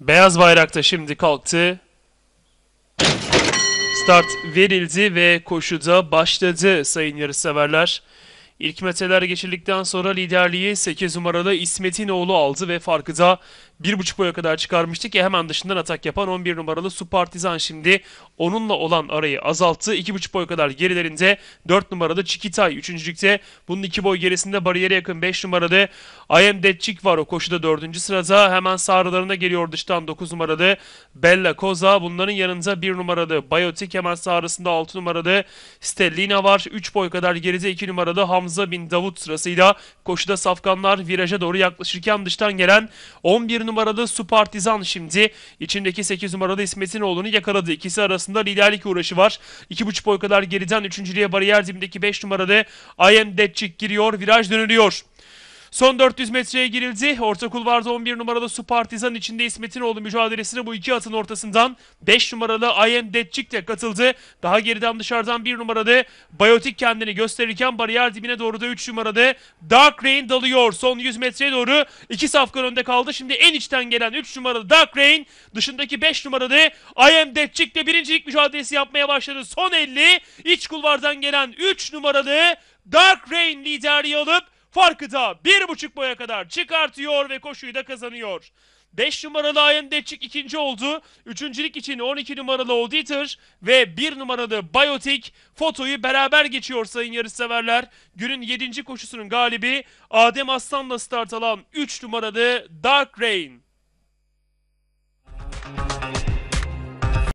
Beyaz bayrak da şimdi kalktı. Start verildi ve koşuda başladı sayın yarışseverler. İlk metreler geçirdikten sonra liderliği 8 numaralı İsmet'in oğlu aldı ve farkı da bir buçuk boya kadar çıkarmıştı ki hemen dışından atak yapan 11 numaralı Su Partizan şimdi onunla olan arayı azalttı. buçuk boy kadar gerilerinde 4 numaralı Çikitay 3. ligde. Bunun iki boy gerisinde bariyere yakın 5 numaralı Ayem Detçik var o koşuda 4. sırada. Hemen sağralarına geliyor dıştan 9 numaralı Bella Koza. Bunların yanında 1 numaralı Bayotik hemen sağrısında 6 numaralı Stellina var. 3 boy kadar geride 2 numaralı Hamza Bin Davut sırasıyla koşuda safkanlar viraja doğru yaklaşırken dıştan gelen 11 11 numaralı Supartizan şimdi içindeki 8 numaralı oğlunu yakaladı. İkisi arasında liderlik uğraşı var. 2,5 boy kadar geriden 3. 3.liğe bariyer dibindeki 5 numaralı I Am Detçik giriyor. Viraj dönülüyor. Son 400 metreye girildi. Orta kulvarda 11 numaralı Su Partizan içinde İsmetinoğlu mücadelesine bu iki atın ortasından 5 numaralı Ayen Detçik de katıldı. Daha geriden dışarıdan 1 numaralı Bayotik kendini gösterirken bariyer dibine doğru da 3 numaralı Dark Rain dalıyor. Son 100 metreye doğru iki safkan önde kaldı. Şimdi en içten gelen 3 numaralı Dark Rain dışındaki 5 numaralı Ayen Detçik ile birincilik mücadelesi yapmaya başladı. Son 50 iç kulvardan gelen 3 numaralı Dark Rain liderliği alıp Farkı da bir buçuk boya kadar çıkartıyor ve koşuyu da kazanıyor. 5 numaralı ayın deçik ikinci oldu. Üçüncülük için 12 numaralı Auditor ve 1 numaralı Biotic fotoyu beraber geçiyor sayın yarışseverler. Günün 7. koşusunun galibi Adem Aslan'la start alan 3 numaralı Dark Rain.